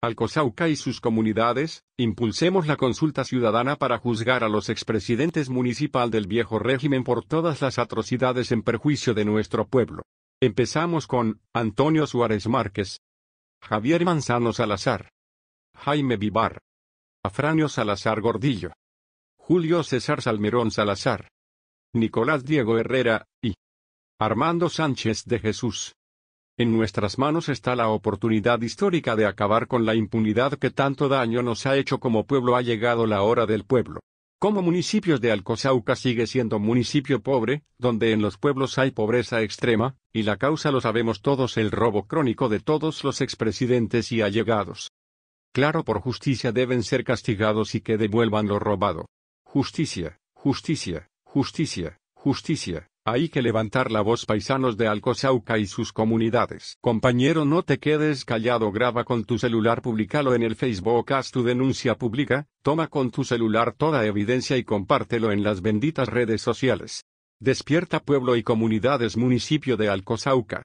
Alcosauca y sus comunidades, impulsemos la consulta ciudadana para juzgar a los expresidentes municipal del viejo régimen por todas las atrocidades en perjuicio de nuestro pueblo. Empezamos con Antonio Suárez Márquez, Javier Manzano Salazar, Jaime Vivar, Afranio Salazar Gordillo, Julio César Salmerón Salazar, Nicolás Diego Herrera y Armando Sánchez de Jesús. En nuestras manos está la oportunidad histórica de acabar con la impunidad que tanto daño nos ha hecho como pueblo. Ha llegado la hora del pueblo. Como municipios de Alcosauca sigue siendo municipio pobre, donde en los pueblos hay pobreza extrema, y la causa lo sabemos todos el robo crónico de todos los expresidentes y allegados. Claro, por justicia deben ser castigados y que devuelvan lo robado. Justicia, justicia, justicia, justicia, hay que levantar la voz paisanos de Alcosauca y sus comunidades. Compañero no te quedes callado graba con tu celular publicalo en el Facebook haz tu denuncia pública, toma con tu celular toda evidencia y compártelo en las benditas redes sociales. Despierta pueblo y comunidades municipio de Alcosauca.